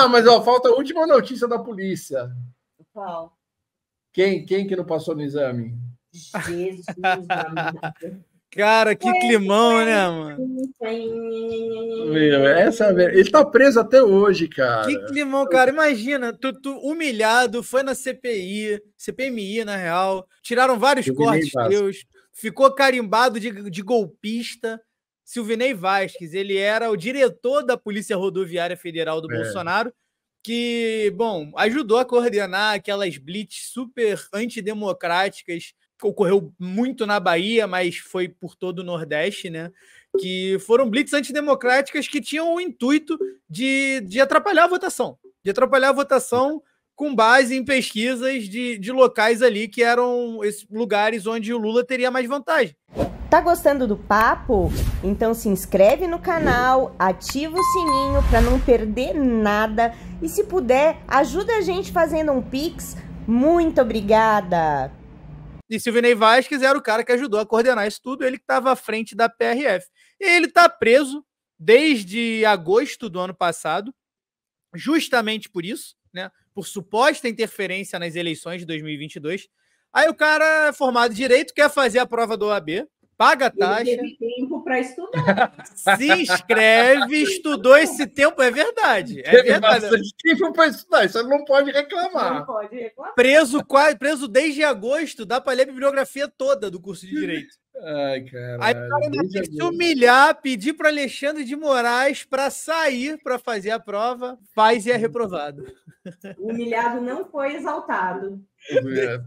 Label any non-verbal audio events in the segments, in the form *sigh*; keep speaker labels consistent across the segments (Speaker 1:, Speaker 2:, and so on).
Speaker 1: Ah, mas ó, falta a última notícia da polícia. Qual? Quem, quem que não passou no exame? Jesus. Cara, que climão, né, mano? Meu, essa, é ele tá preso até hoje, cara. Que climão, cara. Imagina, tu, tu humilhado, foi na CPI, CPMI, na real. Tiraram vários Eu cortes teus. Ficou carimbado de, de golpista. Silvinei Vasquez. Ele era o diretor da Polícia Rodoviária Federal do é. Bolsonaro, que, bom, ajudou a coordenar aquelas blitz super antidemocráticas que ocorreu muito na Bahia, mas foi por todo o Nordeste, né? Que foram blitz antidemocráticas que tinham o intuito de, de atrapalhar a votação. De atrapalhar a votação com base em pesquisas de, de locais ali que eram esses lugares onde o Lula teria mais vantagem. Tá gostando do papo? Então se inscreve no canal, ativa o sininho para não perder nada e se puder, ajuda a gente fazendo um pix. Muito obrigada. E Silvinei Vasquez era o cara que ajudou a coordenar isso tudo, ele que estava à frente da PRF. E ele está preso desde agosto do ano passado, justamente por isso, né? Por suposta interferência nas eleições de 2022. Aí o cara é formado em direito quer fazer a prova do OAB, paga a taxa. Ele teve tempo para estudar. *laughs* Se inscreve, estudou esse tempo, é verdade. É teve verdade. bastante tempo para estudar, isso não pode reclamar. Não pode reclamar. Preso, preso desde agosto, dá para ler a bibliografia toda do curso de Direito. Ai, caralho. Aí o cara que se humilhar, pedir para Alexandre de Moraes para sair para fazer a prova, faz e é reprovado. Humilhado não foi exaltado. não. Né?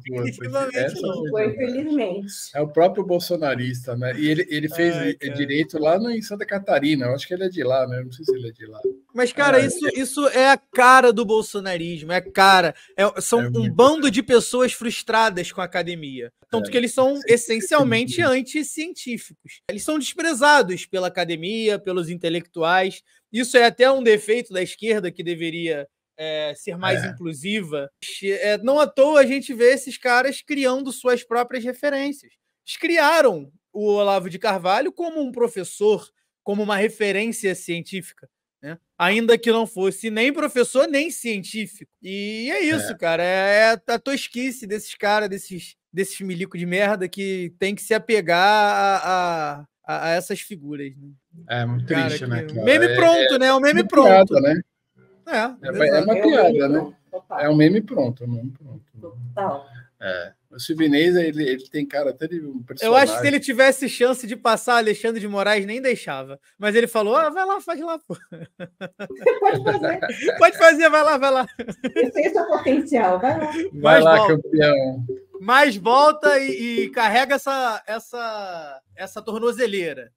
Speaker 1: Foi, felizmente. É o próprio bolsonarista, né? E ele, ele fez Ai, é, direito lá no, em Santa Catarina. Eu acho que ele é de lá, né? não sei se ele é de lá. Mas, cara, Ai, ah, isso, é. isso é a cara do bolsonarismo, é cara. É, são é um bando de pessoas frustradas com a academia. Tanto é. que eles são essencialmente anticientíficos. Eles são desprezados pela academia, pelos intelectuais. Isso é até um defeito da esquerda que deveria é, ser mais é. inclusiva. É, não à toa a gente vê esses caras criando suas próprias referências. Eles criaram o Olavo de Carvalho como um professor, como uma referência científica. Né? Ainda que não fosse nem professor, nem científico. E é, é. isso, é. cara. É a tosquice desses caras, desses, desses milico de merda que tem que se apegar a, a, a essas figuras. Né? É muito cara, triste, né, que... né? Cara? Meme é, pronto, é, né? O é meme pronto. né? É, é, é, é uma piada, né? Total. É um meme pronto, é um meme pronto. Total. É. O Silvinez, ele, ele tem cara até de um personagem. Eu acho que se ele tivesse chance de passar Alexandre de Moraes, nem deixava. Mas ele falou: ah, vai lá, faz lá, pô. Pode fazer. *laughs* Pode fazer, vai lá, vai lá. esse é o potencial, vai lá. Vai lá, volta. campeão. Mas volta e, e, carrega essa, essa, essa tornozeleira.